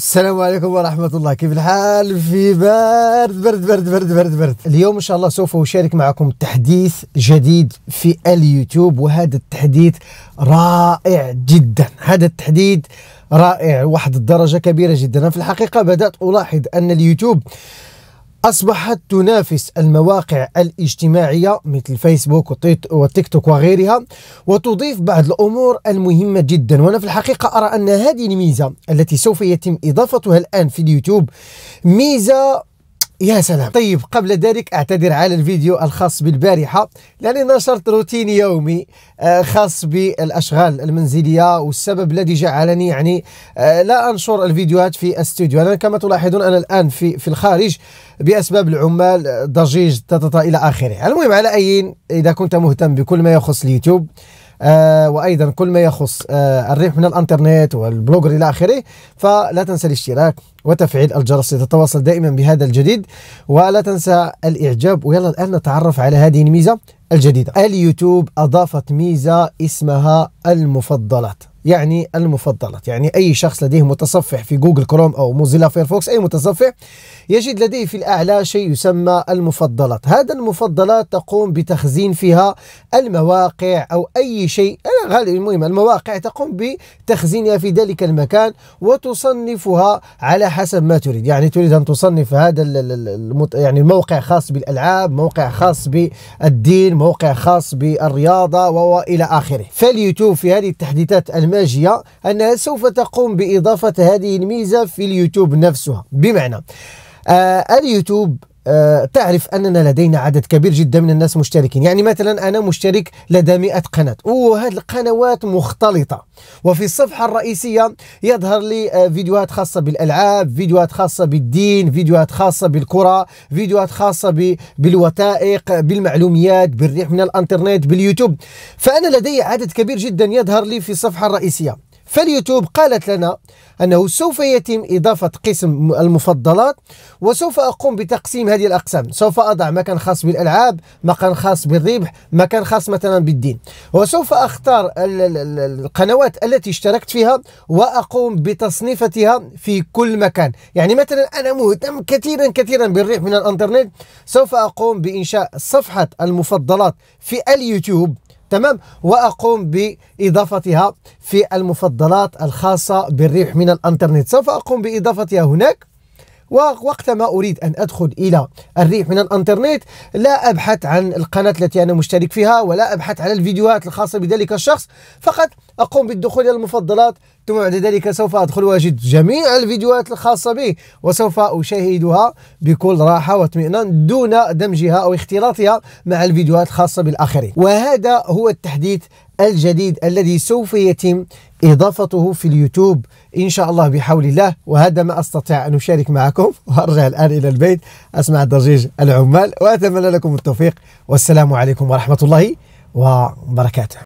السلام عليكم ورحمة الله كيف الحال في برد برد برد برد برد برد اليوم إن شاء الله سوف أشارك معكم تحديث جديد في اليوتيوب وهذا التحديث رائع جدا هذا التحديث رائع واحد الدرجة كبيرة جدا في الحقيقة بدأت ألاحظ أن اليوتيوب أصبحت تنافس المواقع الاجتماعية مثل فيسبوك وتيك توك وغيرها وتضيف بعض الأمور المهمة جدا وأنا في الحقيقة أرى أن هذه الميزة التي سوف يتم إضافتها الآن في اليوتيوب ميزة يا سلام طيب قبل ذلك أعتذر على الفيديو الخاص بالبارحة لأني نشرت روتين يومي آه، خاص بالأشغال المنزلية والسبب الذي جعلني يعني آه، لا أنشر الفيديوهات في استوديو أنا كما تلاحظون أنا الآن في, في الخارج بأسباب العمال آه، ضجيج تتطى إلى آخره المهم على أي إذا كنت مهتم بكل ما يخص اليوتيوب آه، وايضا كل ما يخص الريح آه، الربح من الانترنت والبلوجر الى اخره فلا تنسى الاشتراك وتفعيل الجرس لتتواصل دائما بهذا الجديد ولا تنسى الاعجاب ويلا الان نتعرف على هذه الميزه الجديده اليوتيوب اضافت ميزه اسمها المفضلات يعني المفضلات يعني أي شخص لديه متصفح في جوجل كروم أو موزيلا فايرفوكس أي متصفح يجد لديه في الأعلى شيء يسمى المفضلات هذا المفضلات تقوم بتخزين فيها المواقع أو أي شيء غالبا المهم المواقع تقوم بتخزينها في ذلك المكان وتصنفها على حسب ما تريد يعني تريد أن تصنف هذا المت... يعني موقع خاص بالألعاب موقع خاص بالدين موقع خاص بالرياضة وإلى آخره فاليوتيوب في هذه التحديثات همجية أنها سوف تقوم بإضافة هذه الميزة في اليوتيوب نفسها بمعنى آه اليوتيوب آه، تعرف أننا لدينا عدد كبير جدا من الناس مشتركين يعني مثلا أنا مشترك لدى 100 قناة وهذه القنوات مختلطة وفي الصفحة الرئيسية يظهر لي آه، فيديوهات خاصة بالألعاب فيديوهات خاصة بالدين فيديوهات خاصة بالكرة فيديوهات خاصة بالوثائق بالمعلوميات بالريح من الانترنت باليوتيوب فأنا لدي عدد كبير جدا يظهر لي في الصفحة الرئيسية فاليوتيوب قالت لنا أنه سوف يتم إضافة قسم المفضلات وسوف أقوم بتقسيم هذه الأقسام سوف أضع مكان خاص بالألعاب مكان خاص بالربح مكان خاص مثلا بالدين وسوف أختار القنوات التي اشتركت فيها وأقوم بتصنيفتها في كل مكان يعني مثلا أنا مهتم كثيرا كثيرا بالربح من الانترنت سوف أقوم بإنشاء صفحة المفضلات في اليوتيوب تمام وأقوم بإضافتها في المفضلات الخاصة بالربح من الأنترنت سوف أقوم بإضافتها هناك ووقتما أريد أن أدخل إلى الريح من الأنترنت لا أبحث عن القناة التي أنا مشترك فيها ولا أبحث عن الفيديوهات الخاصة بذلك الشخص فقط أقوم بالدخول إلى المفضلات ثم بعد ذلك سوف أدخل وأجد جميع الفيديوهات الخاصة به وسوف أشاهدها بكل راحة واطمئنان دون دمجها أو اختلاطها مع الفيديوهات الخاصة بالآخرين وهذا هو التحديث الجديد الذي سوف يتم إضافته في اليوتيوب إن شاء الله بحول الله وهذا ما أستطيع أن أشارك معكم وأرجع الآن إلى البيت أسمع ضجيج العمال وأتمنى لكم التوفيق والسلام عليكم ورحمة الله وبركاته